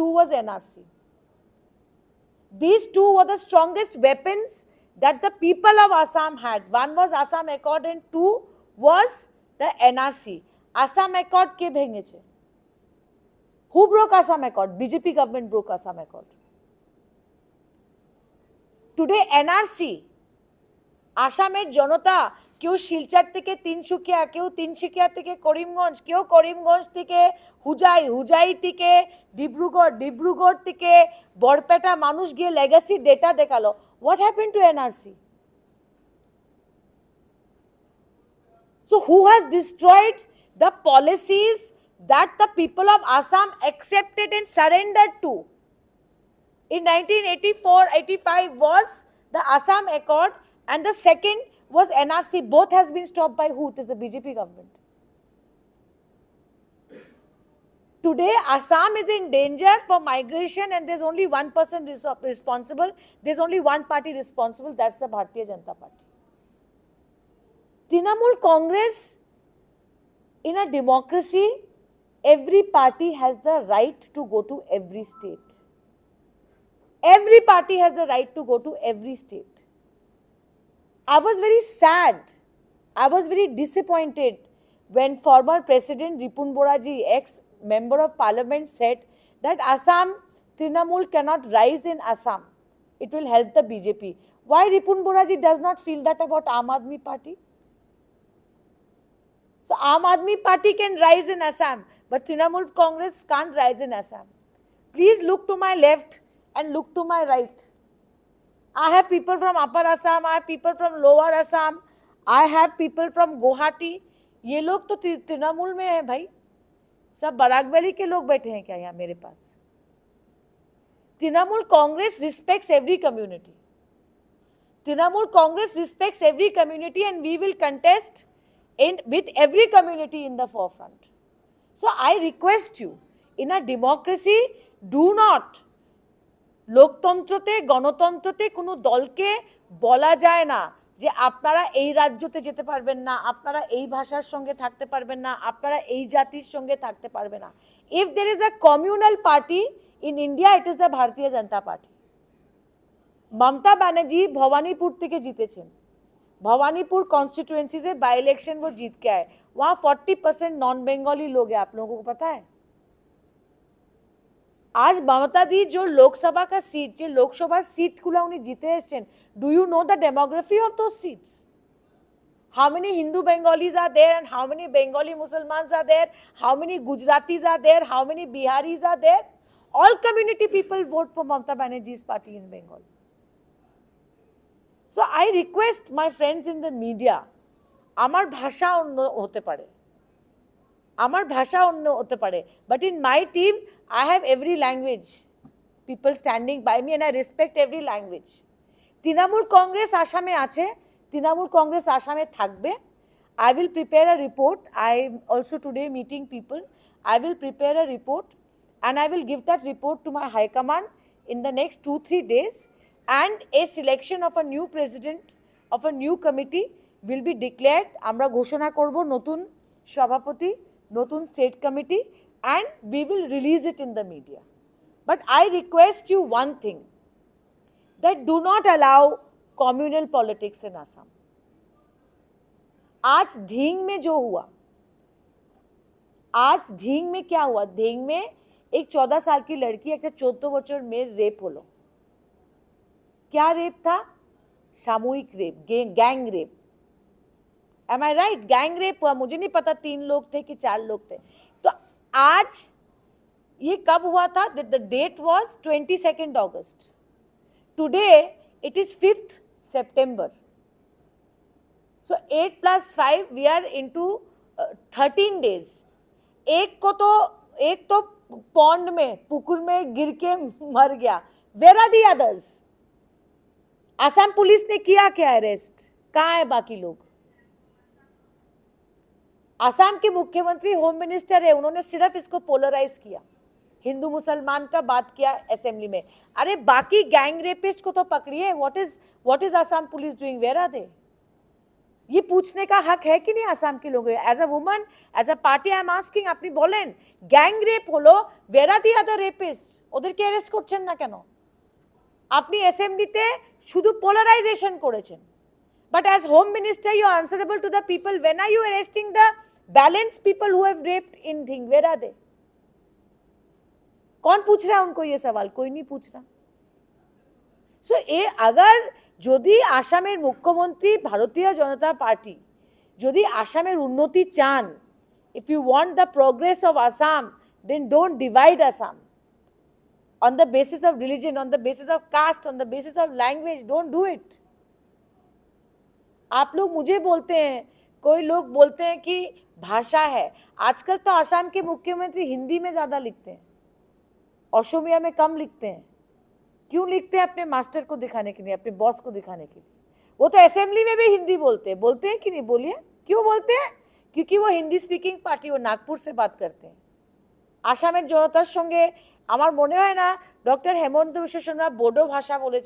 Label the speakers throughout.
Speaker 1: two was NRC. These two were the strongest weapons that the people of Assam had. One was Assam Accord and two was the NRC. Assam Accord ke bhenge छे. Who broke Assam Accord? BJP government broke Assam Accord. Today NRC, Assam Janata কেউ শিলচর থেকে তিনসুকিয়া কেউ তিনসুকিয়া থেকে করিমগঞ্জ কেউ করিমগঞ্জ থেকে হুজাই হুজাই থেকে ডিব্রুগড় ডিব্রুগড় থেকে বরপেটা মানুষ গিয়ে লেগাসি ডেটা দেখালো what happen to NRC So who has destroyed the policies that the people of Assam accepted and surrendered to? In 1984-85 was the Assam Accord and the second was NRC. Both has been stopped by who? It is the BJP government. Today, Assam is in danger for migration and there's only one person responsible. There's only one party responsible. That's the Bharatiya Janata Party. Trinamool Congress, in a democracy, every party has the right to go to every state. Every party has the right to go to every state. I was very sad. I was very disappointed when former President Ripun Boraji, ex member of parliament, said that Assam Trinamool cannot rise in Assam. It will help the BJP. Why Ripun Boraji does not feel that about Amadmi Party? So Amadmi Party can rise in Assam, but Trinamool Congress can't rise in Assam. Please look to my left and look to my right. I have people from upper Assam I have people from lower Assam I have people from Guwahati ये लोग तो तृणमूल में हैं भाई सब बराग valley के लोग बैठे हैं क्या यहाँ मेरे पास Trinamool Congress respects every community Trinamool Congress respects every community and we will contest in with every community in the forefront so I request you in a democracy do not লোকতন্ত্রতে গণতন্ত্রতে কোনো দলকে বলা যায় না যে আপনারা এই রাজ্যতে যেতে পারবেন না আপনারা এই ভাষার সঙ্গে থাকতে পারবেন না আপনারা এই জাতির সঙ্গে থাকতে পারবে না if there is a communal party in India it is the Bharatiya Janata Party Mamata Banerjee Bhabanipur থেকে জিতেছেন ভবানীপুর কনস্টিটুয়েন্সিজে বাই ইলেকশন ও জিতকে আয় ওয়া ফর্টি পার্সেন্ট নন বেঙ্গলি লোক আপনার लोग হয় आज ममता दी जो लोकसभा का सीट जो लोकसभा सीट कुला उन्हें जीते हैं do you know the demography of दो seats how many hindu bengalis are there and how many bengali muslims are there how many gujaratis are there how many biharis are there all community people vote for mamata banerjee's party in bengal so i request my friends in the media আমার ভাষা অন্য হতে পারে আমার ভাষা অন্য হতে পারে but in my team I have every language people standing by me and I respect every language. Trinamool Congress আসামে আছে তৃণমূল কংগ্রেস আসামে Thakbe. I will prepare a report. I am also today meeting people. I will prepare a report and I will give that report to my high command in the next two, three days. And a selection of a new president of a new committee will be declared. Amra Ghoshana Korbo, Notun সভাপতি Notun State Committee. and we will release it in the media. But I request you one thing that do not allow communal politics in Assam. आज धींग में जो हुआ आज धींग में क्या हुआ धींग में एक चौदह साल की लड़की एक चौदह बचर में रेप लो क्या रेप था सामूहिक rape gang rape am I right gang rape हुआ मुझे नहीं पता तीन लोग थे कि चार लोग थे तो आज ये कब हुआ था the date was twenty second August today it is fifth September so eight plus five we are to thirteen days एक को तो एक तो पॉन्ड में पुकुर में गिर के मर गया where are the others Assam police ने किया क्या अरेस्ट कहाँ है बाकी लोग आसाम के मुख्यमंत्री होम मिनिस्टर है उन्होंने सिर्फ इसको पोलराइज किया हिंदू मुसलमान का बात किया असेंबली में अरे बाकी गैंग रेपिस्ट को तो पकड़िए what is what is Assam police doing where are they ये पूछने का हक है कि नहीं आसाम के लोगों as a woman as a party I am asking अपनी बोलें गैंग रेप রেপ হলো where the other rapist rapist ওদেরকে অ্যারেস্ট করছেন না কেন আপনি অ্যাসেম্বলিতে শুধু পোলারাইজেশন করেছেন But as Home Minister, you are answerable to the people. When are you arresting the balance people who have raped in thing? Where are they? कौन पूछ रहा है उनको ये सवाल कोई नहीं पूछ रहा सो so, ए अगर যদি আসামের মুখ্যমন্ত্রী ভারতীয় জনতা পার্টি যদি আসামের উন্নতি চান if you want the progress of Assam then don't divide Assam on the basis of religion on the basis of caste on the basis of language don't do it आप लोग मुझे बोलते हैं कोई लोग बोलते हैं कि भाषा है आजकल तो आसाम के मुख्यमंत्री हिंदी में ज़्यादा लिखते हैं असमिया में कम लिखते हैं क्यों लिखते हैं अपने मास्टर को दिखाने के लिए अपने बॉस को दिखाने के लिए वो तो असेंबली में भी हिंदी बोलते हैं बोलते हैं कि नहीं बोलिए क्यों बोलते हैं क्योंकि वो हिंदी स्पीकिंग पार्टी वो नागपुर से बात करते हैं आसाम जनतार संगे हमार मन है ना डॉक्टर हेमंत বিশ্ব बोडो भाषा बोले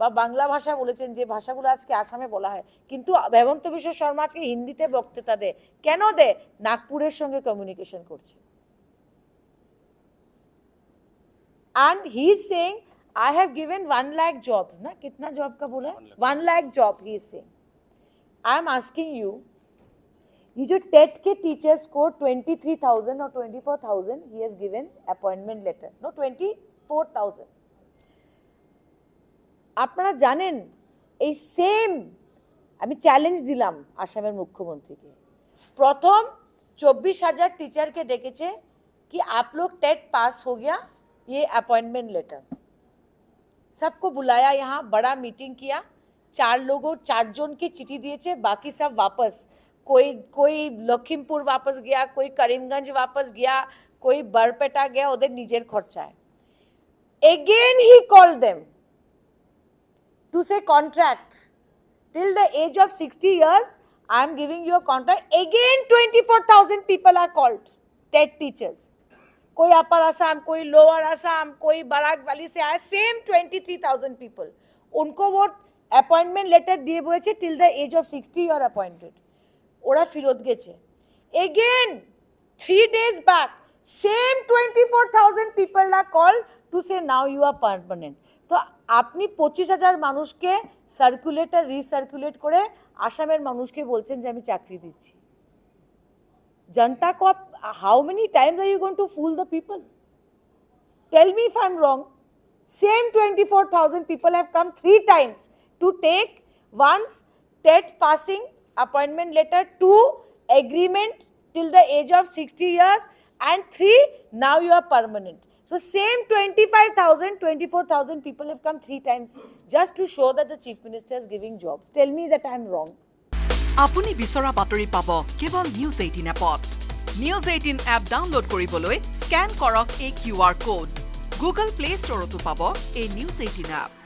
Speaker 1: বা বাংলা ভাষা বলেছেন যে ভাষাগুলো আজকে আসামে বলা হয় কিন্তু হেমন্ত বিশ্ব শর্মা আজকে হিন্দিতে বক্তৃতা দেয় কেন দে নাগপুরের সঙ্গে কমিউনিকেশন করছে and he says I have given one lakh jobs না কিতনা জব কা বোলা one lakh job he says I am asking you TET কে টিচার্স ये जो टेट के टीचर्स को 23,000 और 24,000 ही appointment letter no twenty four thousand আপনি জানেন এই সেম আমি চ্যালেঞ্জ দিলাম আসামের মুখ্যমন্ত্রীকে প্রথম 24000 টিচারকে দেখেছে কি आप लोग टेट पास हो गया ये अपॉइंटमेंट लेटर सबको बुलाया यहां बड़ा मीटिंग किया चार लोगों चार জনকে চিঠি दिएছে বাকি সব वापस कोई कोई লক্ষীমপুর वापस गया कोई করিমগঞ্জ वापस गया कोई বৰপেটা गया ওদের নিজের খরচে again he called them to say contract till the age of 60 years I am giving you a contract again 24,000 people are called TET teachers कोई अपर आसाम कोई लोअर आसाम कोई बराक वैली से आया सेम 23,000 पीपल उनको वो অ্যাপয়েন্টমেন্ট লেটার দিয়ে বলেছে till the age of sixty you are appointed ওরা ফেরত গেছে again three days back same twenty four thousand people are call to say now you are permanent तो अपनी पचिस हज़ार मानुष के सार्कुलेटर रिसार्कुलेट कर आसाम मानुष के बोलें जो चाकर दीची जनता को how many times are you going to fool the people tell me if I am wrong same twenty four thousand people have come three times to take once TET passing appointment letter to agreement till the age of sixty years and three now you are permanent So same 25,000, 24,000 people have come three times just to show that the chief minister is giving jobs. Tell me that I'm wrong. আপুনি বিচৰা বাতৰি পাব কেৱল News Eighteen এপত News Eighteen app download কৰিবলৈ scan কৰক এই Q R code Google Play ষ্টৰতো পাব এই নিউজ এইটিন এপ